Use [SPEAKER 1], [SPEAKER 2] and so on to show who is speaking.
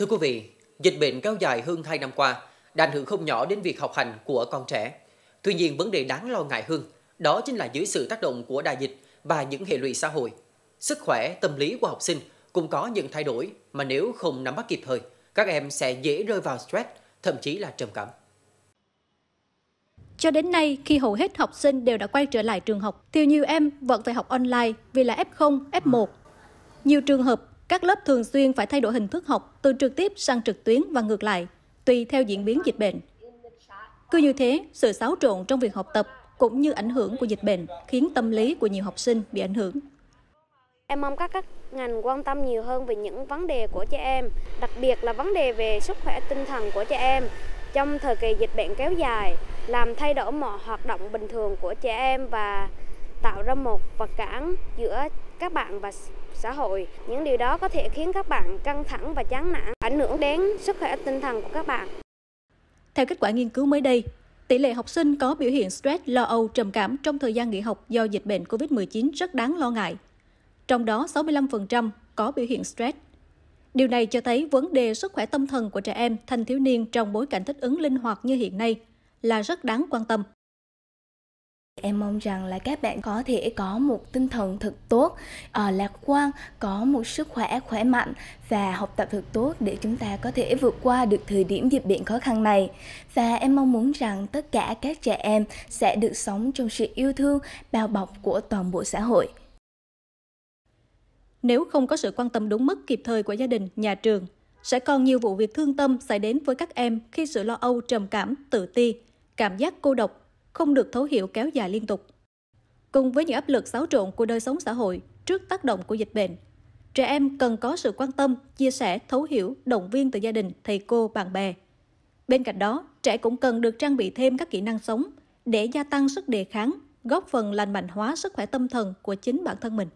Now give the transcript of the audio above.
[SPEAKER 1] Thưa quý vị, dịch bệnh kéo dài hơn 2 năm qua đã ảnh hưởng không nhỏ đến việc học hành của con trẻ. Tuy nhiên, vấn đề đáng lo ngại hơn đó chính là dưới sự tác động của đại dịch và những hệ lụy xã hội. Sức khỏe, tâm lý của học sinh cũng có những thay đổi mà nếu không nắm bắt kịp thời, các em sẽ dễ rơi vào stress, thậm chí là trầm cảm.
[SPEAKER 2] Cho đến nay, khi hầu hết học sinh đều đã quay trở lại trường học, thì nhiều em vẫn phải học online vì là F0, F1. Nhiều trường hợp các lớp thường xuyên phải thay đổi hình thức học từ trực tiếp sang trực tuyến và ngược lại, tùy theo diễn biến dịch bệnh. Cứ như thế, sự xáo trộn trong việc học tập cũng như ảnh hưởng của dịch bệnh khiến tâm lý của nhiều học sinh bị ảnh hưởng.
[SPEAKER 3] Em mong các các ngành quan tâm nhiều hơn về những vấn đề của trẻ em, đặc biệt là vấn đề về sức khỏe tinh thần của trẻ em trong thời kỳ dịch bệnh kéo dài, làm thay đổi mọi hoạt động bình thường của trẻ em và tạo ra một vật cản giữa các bạn và xã hội. Những điều đó có thể khiến các bạn căng thẳng và chán nản, ảnh hưởng đến sức khỏe tinh thần của các bạn.
[SPEAKER 2] Theo kết quả nghiên cứu mới đây, tỷ lệ học sinh có biểu hiện stress, lo âu, trầm cảm trong thời gian nghỉ học do dịch bệnh COVID-19 rất đáng lo ngại. Trong đó, 65% có biểu hiện stress. Điều này cho thấy vấn đề sức khỏe tâm thần của trẻ em, thanh thiếu niên trong bối cảnh thích ứng linh hoạt như hiện nay là rất đáng quan tâm em mong rằng là các bạn có thể có một tinh thần
[SPEAKER 4] thật tốt uh, lạc quan có một sức khỏe khỏe mạnh và học tập thật tốt để chúng ta có thể vượt qua được thời điểm dịch bệnh khó khăn này và em mong muốn rằng tất cả các trẻ em sẽ được sống trong sự yêu thương bao bọc của toàn bộ xã hội
[SPEAKER 2] nếu không có sự quan tâm đúng mức kịp thời của gia đình nhà trường sẽ còn nhiều vụ việc thương tâm xảy đến với các em khi sự lo âu trầm cảm tự ti cảm giác cô độc không được thấu hiểu kéo dài liên tục. Cùng với những áp lực xáo trộn của đời sống xã hội trước tác động của dịch bệnh, trẻ em cần có sự quan tâm, chia sẻ, thấu hiểu, động viên từ gia đình, thầy cô, bạn bè. Bên cạnh đó, trẻ cũng cần được trang bị thêm các kỹ năng sống để gia tăng sức đề kháng, góp phần lành mạnh hóa sức khỏe tâm thần của chính bản thân mình.